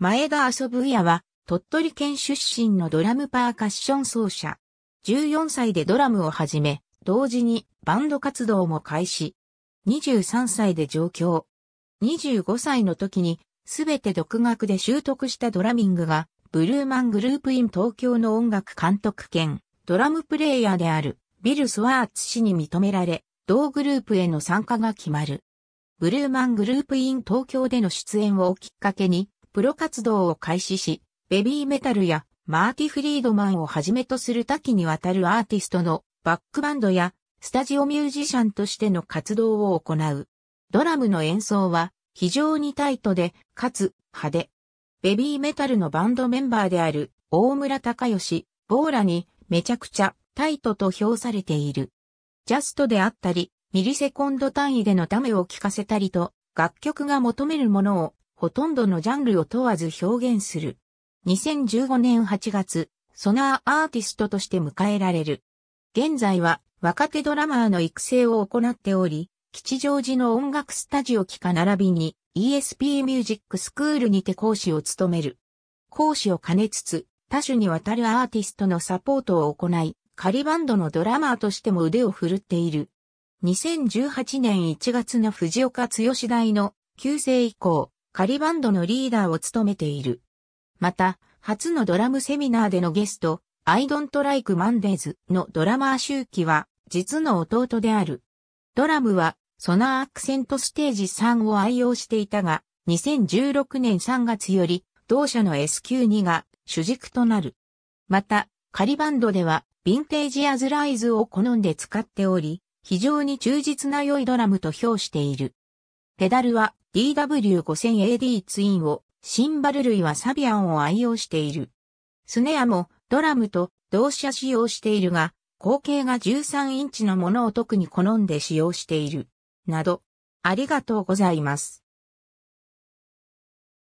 前田遊ぶやは、鳥取県出身のドラムパーカッション奏者。14歳でドラムを始め、同時にバンド活動も開始。23歳で上京。25歳の時に、すべて独学で習得したドラミングが、ブルーマングループイン東京の音楽監督兼、ドラムプレイヤーである、ビル・スワーツ氏に認められ、同グループへの参加が決まる。ブルーマングループイン東京での出演をきっかけに、プロ活動を開始し、ベビーメタルやマーティ・フリードマンをはじめとする多岐にわたるアーティストのバックバンドやスタジオミュージシャンとしての活動を行う。ドラムの演奏は非常にタイトで、かつ派手。ベビーメタルのバンドメンバーである大村隆義、ボーラにめちゃくちゃタイトと評されている。ジャストであったり、ミリセコンド単位でのためを聞かせたりと、楽曲が求めるものをほとんどのジャンルを問わず表現する。2015年8月、ソナーアーティストとして迎えられる。現在は若手ドラマーの育成を行っており、吉祥寺の音楽スタジオ機か並びに ESP ミュージックスクールにて講師を務める。講師を兼ねつつ、多種にわたるアーティストのサポートを行い、仮バンドのドラマーとしても腕を振るっている。2018年1月の藤岡剛大の旧姓以降、カリバンドのリーダーを務めている。また、初のドラムセミナーでのゲスト、I don't like Mondays のドラマー周期は、実の弟である。ドラムは、ソナーアクセントステージ3を愛用していたが、2016年3月より、同社の SQ2 が主軸となる。また、仮バンドでは、ヴィンテージアズライズを好んで使っており、非常に忠実な良いドラムと評している。ペダルは DW5000AD ツインを、シンバル類はサビアンを愛用している。スネアもドラムと同社使用しているが、口径が13インチのものを特に好んで使用している。など、ありがとうございます。